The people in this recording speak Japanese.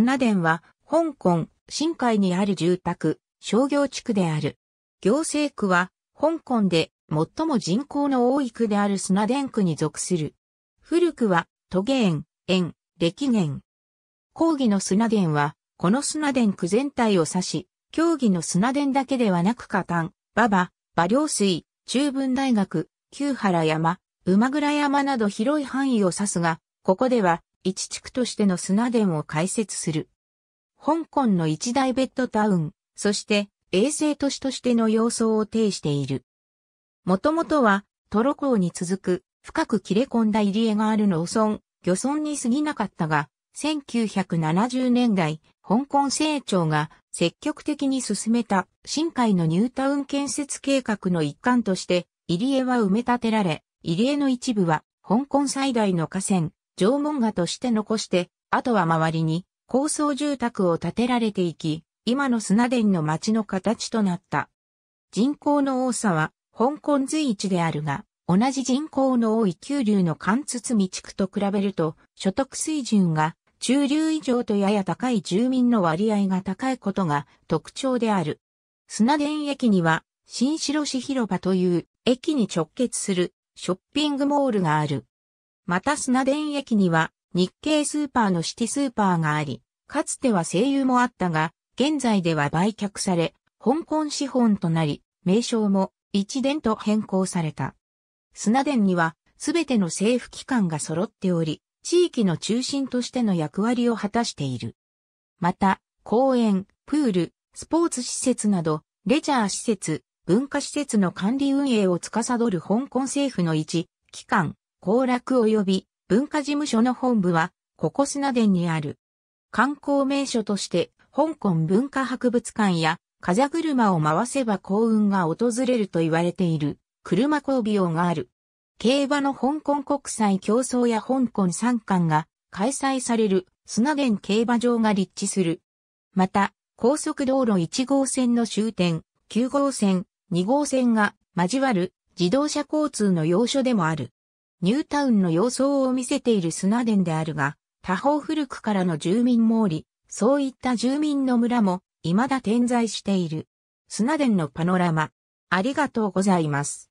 砂田は、香港、新海にある住宅、商業地区である。行政区は、香港で最も人口の多い区である砂田区に属する。古くは、都源、園、歴源。講義の砂田は、この砂田区全体を指し、競技の砂田だけではなく下炭、馬場、馬両水、中文大学、旧原山、馬倉山など広い範囲を指すが、ここでは一地区としての砂田を開設する。香港の一大ベッドタウン、そして衛星都市としての様相を呈している。もともとは、トロ港に続く深く切れ込んだ入り江がある農村、漁村に過ぎなかったが、1970年代、香港成長が積極的に進めた深海のニュータウン建設計画の一環として、入り江は埋め立てられ、入り江の一部は香港最大の河川、縄文画として残して、あとは周りに高層住宅を建てられていき、今の砂田の町の形となった。人口の多さは、香港随一であるが、同じ人口の多い九流の関堤地区と比べると、所得水準が中流以上とやや高い住民の割合が高いことが特徴である。砂田駅には、新城市広場という駅に直結するショッピングモールがある。また砂田駅には日系スーパーのシティスーパーがあり、かつては声優もあったが、現在では売却され、香港資本となり、名称も一伝と変更された。砂田には全ての政府機関が揃っており、地域の中心としての役割を果たしている。また、公園、プール、スポーツ施設など、レジャー施設、文化施設の管理運営を司る香港政府の一機関、行楽及び文化事務所の本部は、ここ砂田にある。観光名所として、香港文化博物館や、風車を回せば幸運が訪れると言われている、車交尾用がある。競馬の香港国際競争や香港三冠が開催される砂田競馬場が立地する。また、高速道路1号線の終点、9号線、2号線が交わる自動車交通の要所でもある。ニュータウンの様相を見せている砂田であるが、他方古くからの住民もおり、そういった住民の村も未だ点在している。砂田のパノラマ。ありがとうございます。